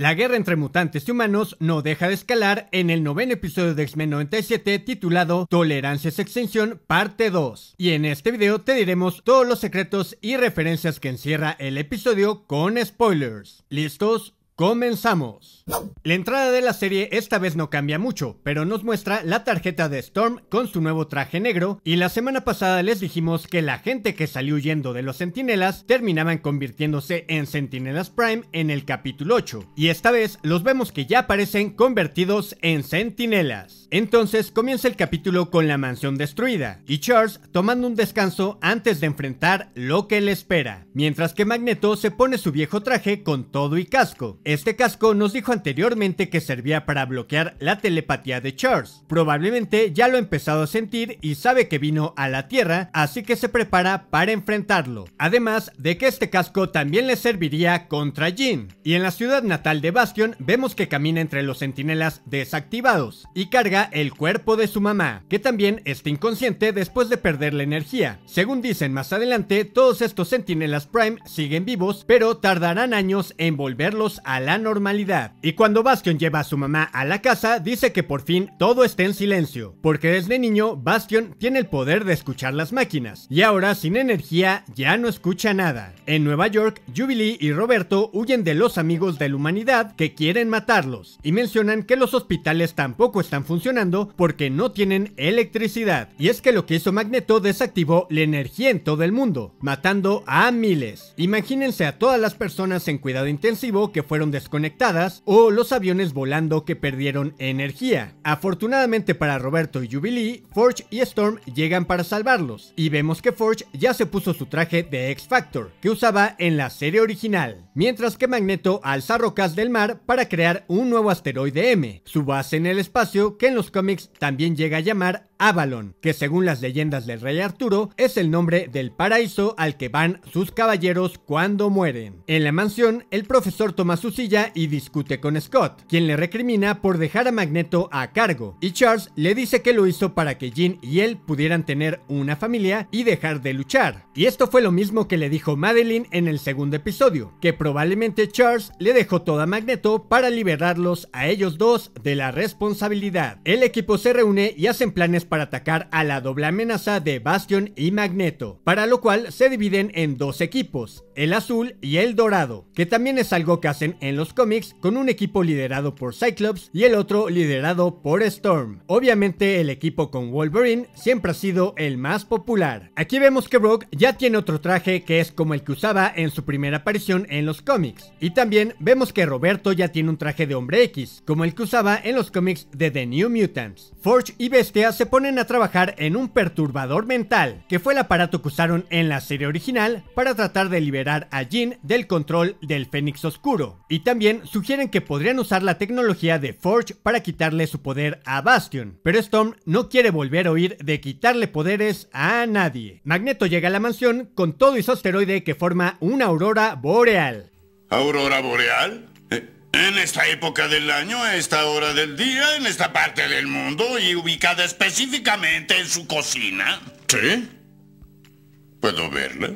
La guerra entre mutantes y humanos no deja de escalar en el noveno episodio de X-Men 97 titulado Tolerancias Extinción Parte 2. Y en este video te diremos todos los secretos y referencias que encierra el episodio con spoilers. ¿Listos? ¡Comenzamos! La entrada de la serie esta vez no cambia mucho, pero nos muestra la tarjeta de Storm con su nuevo traje negro, y la semana pasada les dijimos que la gente que salió huyendo de los sentinelas terminaban convirtiéndose en sentinelas Prime en el capítulo 8, y esta vez los vemos que ya aparecen convertidos en sentinelas. Entonces comienza el capítulo con la mansión destruida, y Charles tomando un descanso antes de enfrentar lo que le espera, mientras que Magneto se pone su viejo traje con todo y casco, este casco nos dijo anteriormente que servía para bloquear la telepatía de Charles. Probablemente ya lo ha empezado a sentir y sabe que vino a la Tierra, así que se prepara para enfrentarlo. Además de que este casco también le serviría contra Jean. Y en la ciudad natal de Bastion vemos que camina entre los sentinelas desactivados y carga el cuerpo de su mamá, que también está inconsciente después de perder la energía. Según dicen más adelante, todos estos sentinelas Prime siguen vivos, pero tardarán años en volverlos a la normalidad. Y cuando Bastion lleva a su mamá a la casa, dice que por fin todo está en silencio, porque desde niño Bastion tiene el poder de escuchar las máquinas, y ahora sin energía ya no escucha nada. En Nueva York, Jubilee y Roberto huyen de los amigos de la humanidad que quieren matarlos, y mencionan que los hospitales tampoco están funcionando porque no tienen electricidad, y es que lo que hizo Magneto desactivó la energía en todo el mundo, matando a miles. Imagínense a todas las personas en cuidado intensivo que fueron desconectadas o los aviones volando que perdieron energía. Afortunadamente para Roberto y Jubilee, Forge y Storm llegan para salvarlos y vemos que Forge ya se puso su traje de X Factor que usaba en la serie original, mientras que Magneto alza rocas del mar para crear un nuevo asteroide M, su base en el espacio que en los cómics también llega a llamar Avalon, que según las leyendas del rey Arturo es el nombre del paraíso al que van sus caballeros cuando mueren. En la mansión, el profesor toma su silla y discute con Scott, quien le recrimina por dejar a Magneto a cargo, y Charles le dice que lo hizo para que Jean y él pudieran tener una familia y dejar de luchar. Y esto fue lo mismo que le dijo Madeline en el segundo episodio, que probablemente Charles le dejó toda a Magneto para liberarlos a ellos dos de la responsabilidad. El equipo se reúne y hacen planes para atacar a la doble amenaza de Bastion y Magneto, para lo cual se dividen en dos equipos, el azul y el dorado, que también es algo que hacen en los cómics con un equipo liderado por Cyclops y el otro liderado por Storm. Obviamente el equipo con Wolverine siempre ha sido el más popular. Aquí vemos que Brock ya tiene otro traje que es como el que usaba en su primera aparición en los cómics. Y también vemos que Roberto ya tiene un traje de hombre X, como el que usaba en los cómics de The New Mutants. Forge y Bestia se ponen a trabajar en un perturbador mental, que fue el aparato que usaron en la serie original para tratar de liberar a Jean del control del Fénix Oscuro. Y también sugieren que podrían usar la tecnología de Forge para quitarle su poder a Bastion. Pero Storm no quiere volver a oír de quitarle poderes a nadie. Magneto llega a la mansión con todo y su asteroide que forma una aurora boreal. ¿Aurora boreal? Eh, en esta época del año, a esta hora del día, en esta parte del mundo y ubicada específicamente en su cocina. ¿Sí? ¿Puedo verla?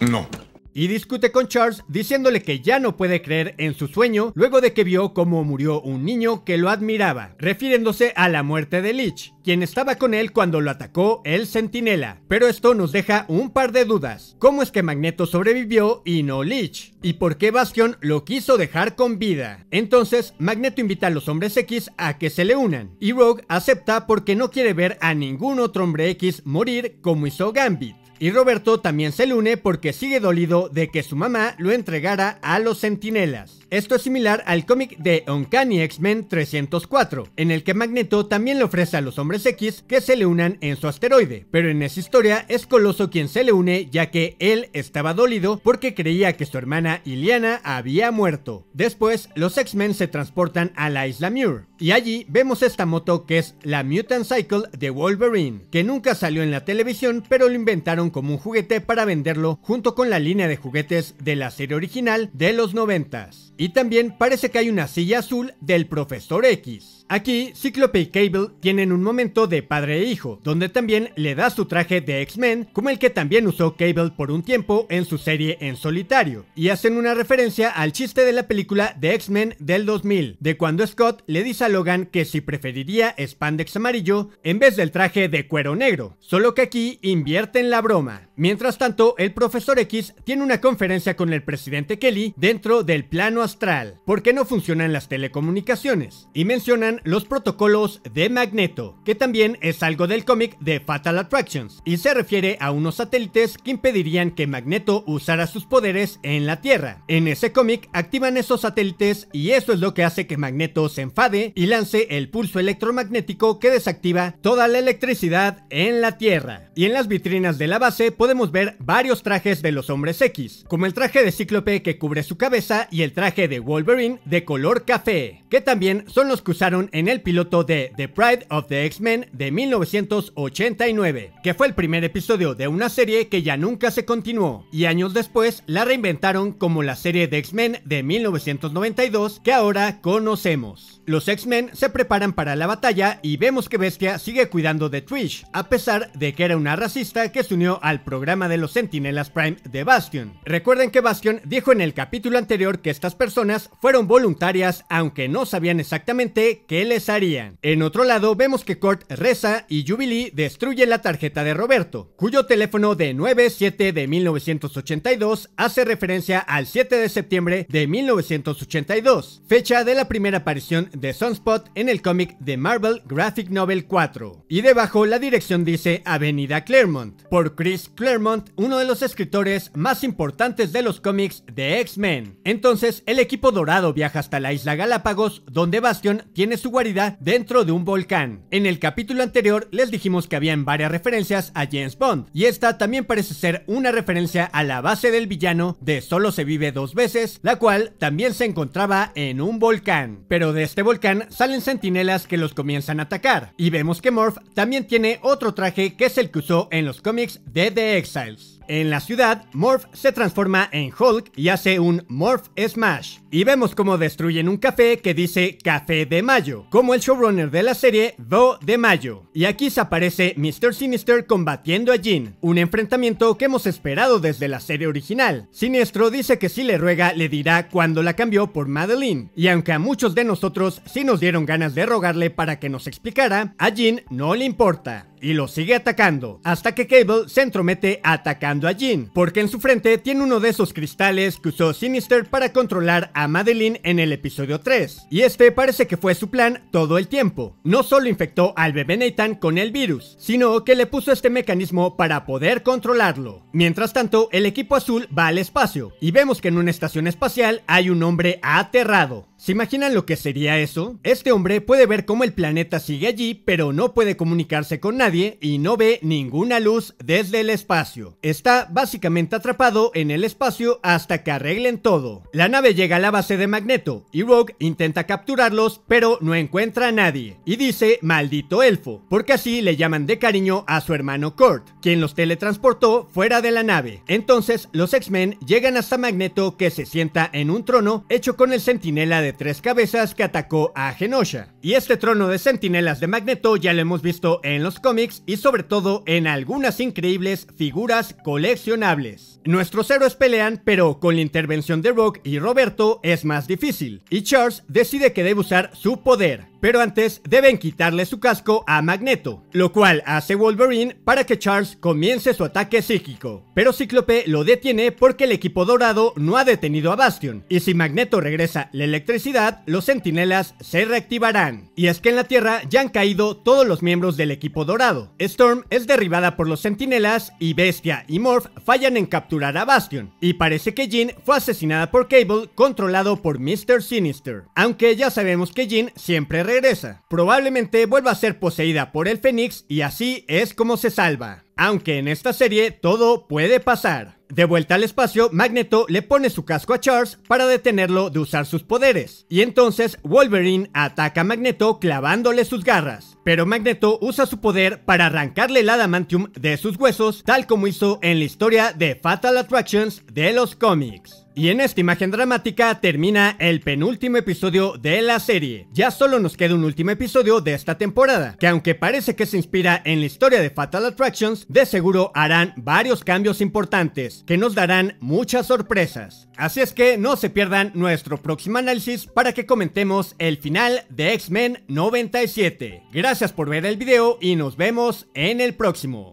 No. Y discute con Charles diciéndole que ya no puede creer en su sueño luego de que vio cómo murió un niño que lo admiraba, refiriéndose a la muerte de Leech, quien estaba con él cuando lo atacó el centinela. Pero esto nos deja un par de dudas. ¿Cómo es que Magneto sobrevivió y no Leech? ¿Y por qué Bastion lo quiso dejar con vida? Entonces, Magneto invita a los hombres X a que se le unan, y Rogue acepta porque no quiere ver a ningún otro hombre X morir como hizo Gambit. Y Roberto también se une porque sigue dolido de que su mamá lo entregara a los centinelas. Esto es similar al cómic de Uncanny X-Men 304, en el que Magneto también le ofrece a los hombres X que se le unan en su asteroide, pero en esa historia es Coloso quien se le une ya que él estaba dolido porque creía que su hermana Iliana había muerto. Después, los X-Men se transportan a la isla Muir, y allí vemos esta moto que es la Mutant Cycle de Wolverine, que nunca salió en la televisión pero lo inventaron como un juguete para venderlo junto con la línea de juguetes de la serie original de los 90 y también parece que hay una silla azul del profesor X. Aquí, Cíclope y Cable tienen un momento de padre e hijo, donde también le da su traje de X-Men, como el que también usó Cable por un tiempo en su serie en solitario, y hacen una referencia al chiste de la película de X-Men del 2000, de cuando Scott le dice a Logan que si preferiría spandex amarillo en vez del traje de cuero negro, solo que aquí invierten la broma. Mientras tanto, el profesor X tiene una conferencia con el presidente Kelly dentro del plano astral, porque no funcionan las telecomunicaciones, y mencionan los protocolos de Magneto, que también es algo del cómic de Fatal Attractions, y se refiere a unos satélites que impedirían que Magneto usara sus poderes en la Tierra. En ese cómic activan esos satélites y eso es lo que hace que Magneto se enfade y lance el pulso electromagnético que desactiva toda la electricidad en la Tierra. Y en las vitrinas de la base podemos ver varios trajes de los hombres X, como el traje de Cíclope que cubre su cabeza y el traje de Wolverine de color café, que también son los que usaron en el piloto de The Pride of the X-Men de 1989, que fue el primer episodio de una serie que ya nunca se continuó, y años después la reinventaron como la serie de X-Men de 1992 que ahora conocemos. Los X-Men se preparan para la batalla y vemos que Bestia sigue cuidando de Twitch a pesar de que era una racista que se unió al programa de los Sentinelas Prime de Bastion. Recuerden que Bastion dijo en el capítulo anterior que estas personas fueron voluntarias aunque no sabían exactamente que les harían. En otro lado, vemos que Kurt reza y Jubilee destruye la tarjeta de Roberto, cuyo teléfono de 9-7 de 1982 hace referencia al 7 de septiembre de 1982, fecha de la primera aparición de Sunspot en el cómic de Marvel Graphic Novel 4. Y debajo la dirección dice Avenida Claremont, por Chris Claremont, uno de los escritores más importantes de los cómics de X-Men. Entonces, el equipo dorado viaja hasta la isla Galápagos, donde Bastion tiene su guarida dentro de un volcán. En el capítulo anterior les dijimos que habían varias referencias a James Bond, y esta también parece ser una referencia a la base del villano de Solo se vive dos veces, la cual también se encontraba en un volcán. Pero de este volcán salen sentinelas que los comienzan a atacar, y vemos que Morph también tiene otro traje que es el que usó en los cómics de The Exiles. En la ciudad, Morph se transforma en Hulk y hace un Morph Smash. Y vemos cómo destruyen un café que dice Café de Mayo, como el showrunner de la serie Do de Mayo. Y aquí se aparece Mr. Sinister combatiendo a Jean, un enfrentamiento que hemos esperado desde la serie original. Siniestro dice que si le ruega le dirá cuando la cambió por Madeline. Y aunque a muchos de nosotros sí nos dieron ganas de rogarle para que nos explicara, a Jean no le importa y lo sigue atacando, hasta que Cable se entromete atacando a Jean, porque en su frente tiene uno de esos cristales que usó Sinister para controlar a Madeline en el episodio 3, y este parece que fue su plan todo el tiempo. No solo infectó al bebé Nathan con el virus, sino que le puso este mecanismo para poder controlarlo. Mientras tanto, el equipo azul va al espacio, y vemos que en una estación espacial hay un hombre aterrado. ¿Se imaginan lo que sería eso? Este hombre puede ver cómo el planeta sigue allí, pero no puede comunicarse con nadie y no ve ninguna luz desde el espacio. Está básicamente atrapado en el espacio hasta que arreglen todo. La nave llega a la base de Magneto y Rogue intenta capturarlos, pero no encuentra a nadie. Y dice maldito elfo, porque así le llaman de cariño a su hermano Kurt, quien los teletransportó fuera de la nave. Entonces los X-Men llegan hasta Magneto que se sienta en un trono hecho con el centinela de tres cabezas que atacó a Genosha. Y este trono de sentinelas de Magneto ya lo hemos visto en los cómics y sobre todo en algunas increíbles figuras coleccionables. Nuestros héroes pelean, pero con la intervención de Rogue y Roberto es más difícil, y Charles decide que debe usar su poder, pero antes deben quitarle su casco a Magneto, lo cual hace Wolverine para que Charles comience su ataque psíquico. Pero Cíclope lo detiene porque el equipo dorado no ha detenido a Bastion, y si Magneto regresa la electricidad los sentinelas se reactivarán. Y es que en la Tierra ya han caído todos los miembros del equipo dorado. Storm es derribada por los sentinelas y Bestia y Morph fallan en capturar a Bastion. Y parece que Jean fue asesinada por Cable, controlado por Mr. Sinister. Aunque ya sabemos que Jean siempre regresa. Probablemente vuelva a ser poseída por el Fénix y así es como se salva. Aunque en esta serie todo puede pasar. De vuelta al espacio, Magneto le pone su casco a Charles para detenerlo de usar sus poderes, y entonces Wolverine ataca a Magneto clavándole sus garras. Pero Magneto usa su poder para arrancarle el adamantium de sus huesos, tal como hizo en la historia de Fatal Attractions de los cómics. Y en esta imagen dramática termina el penúltimo episodio de la serie. Ya solo nos queda un último episodio de esta temporada, que aunque parece que se inspira en la historia de Fatal Attractions, de seguro harán varios cambios importantes que nos darán muchas sorpresas. Así es que no se pierdan nuestro próximo análisis para que comentemos el final de X-Men 97. Gracias por ver el video y nos vemos en el próximo.